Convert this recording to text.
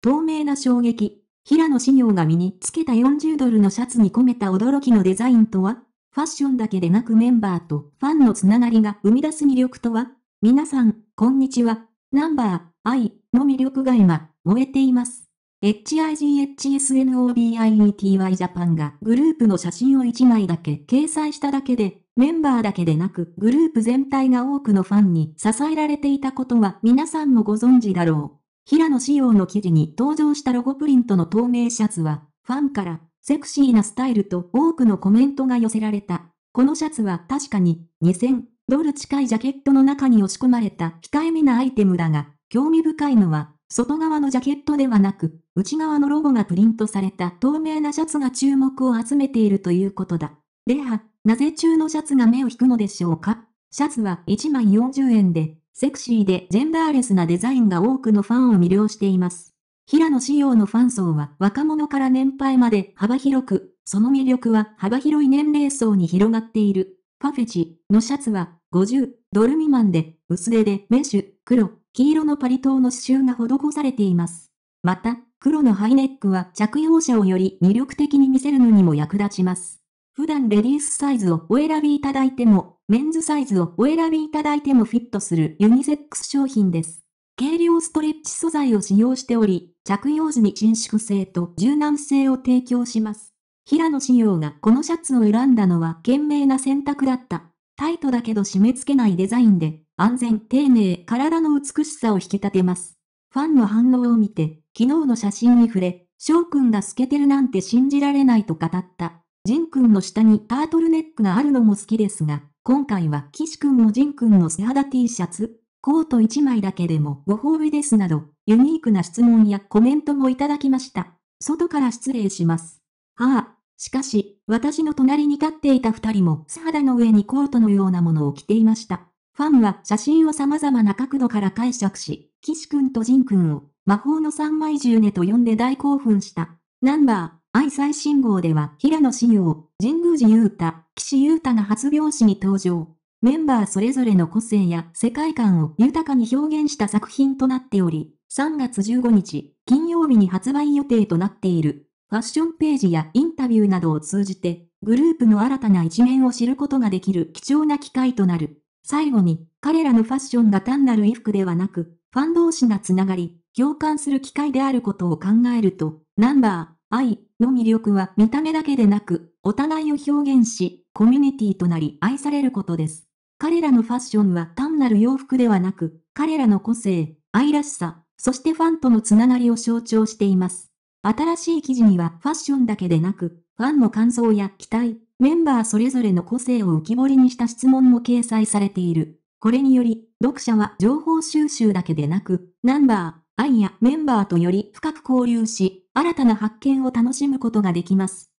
透明な衝撃。平野紫耀が身につけた40ドルのシャツに込めた驚きのデザインとはファッションだけでなくメンバーとファンのつながりが生み出す魅力とは皆さん、こんにちは。ナンバー、愛の魅力が今、燃えています。HIGHSNOBIETY ジャパンがグループの写真を1枚だけ掲載しただけで、メンバーだけでなくグループ全体が多くのファンに支えられていたことは皆さんもご存知だろう。平野紫耀の記事に登場したロゴプリントの透明シャツは、ファンからセクシーなスタイルと多くのコメントが寄せられた。このシャツは確かに2000ドル近いジャケットの中に押し込まれた控えめなアイテムだが、興味深いのは、外側のジャケットではなく、内側のロゴがプリントされた透明なシャツが注目を集めているということだ。では、なぜ中のシャツが目を引くのでしょうかシャツは1枚40円で、セクシーでジェンダーレスなデザインが多くのファンを魅了しています。平野仕様のファン層は若者から年配まで幅広く、その魅力は幅広い年齢層に広がっている。パフェチのシャツは50ドル未満で薄手でメッシュ、黒、黄色のパリ島の刺繍が施されています。また、黒のハイネックは着用者をより魅力的に見せるのにも役立ちます。普段レディースサイズをお選びいただいても、メンズサイズをお選びいただいてもフィットするユニセックス商品です。軽量ストレッチ素材を使用しており、着用時に伸縮性と柔軟性を提供します。平野仕様がこのシャツを選んだのは賢明な選択だった。タイトだけど締め付けないデザインで、安全、丁寧、体の美しさを引き立てます。ファンの反応を見て、昨日の写真に触れ、翔くんが透けてるなんて信じられないと語った。ジン君の下にタートルネックがあるのも好きですが、今回は岸君もジン君の素肌 T シャツ、コート1枚だけでもご褒美ですなど、ユニークな質問やコメントもいただきました。外から失礼します。はあ、しかし、私の隣に立っていた二人も素肌の上にコートのようなものを着ていました。ファンは写真を様々な角度から解釈し、岸君と仁君を魔法の三枚重ねと呼んで大興奮した。ナンバー愛妻信号では平野紫陽、神宮寺勇太、岸優太が発表紙に登場。メンバーそれぞれの個性や世界観を豊かに表現した作品となっており、3月15日、金曜日に発売予定となっている。ファッションページやインタビューなどを通じて、グループの新たな一面を知ることができる貴重な機会となる。最後に、彼らのファッションが単なる衣服ではなく、ファン同士がつながり、共感する機会であることを考えると、ナンバー、愛の魅力は見た目だけでなく、お互いを表現し、コミュニティとなり愛されることです。彼らのファッションは単なる洋服ではなく、彼らの個性、愛らしさ、そしてファンとのつながりを象徴しています。新しい記事にはファッションだけでなく、ファンの感想や期待、メンバーそれぞれの個性を浮き彫りにした質問も掲載されている。これにより、読者は情報収集だけでなく、ナンバー、愛やメンバーとより深く交流し、新たな発見を楽しむことができます。